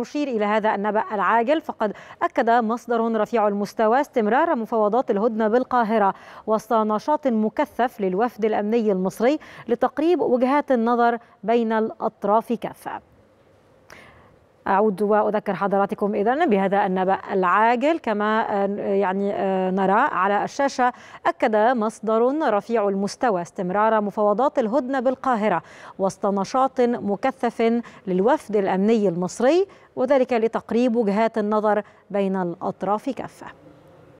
نشير إلى هذا النبأ العاجل فقد أكد مصدر رفيع المستوى استمرار مفاوضات الهدنة بالقاهرة وسط نشاط مكثف للوفد الأمني المصري لتقريب وجهات النظر بين الأطراف كافة أعود وأذكر حضراتكم إذا بهذا النبأ العاجل كما آه، يعني آه، نرى على الشاشة أكد مصدر رفيع المستوى استمرار مفاوضات الهدنة بالقاهرة وسط نشاط مكثف للوفد الأمني المصري وذلك لتقريب وجهات النظر بين الأطراف كافة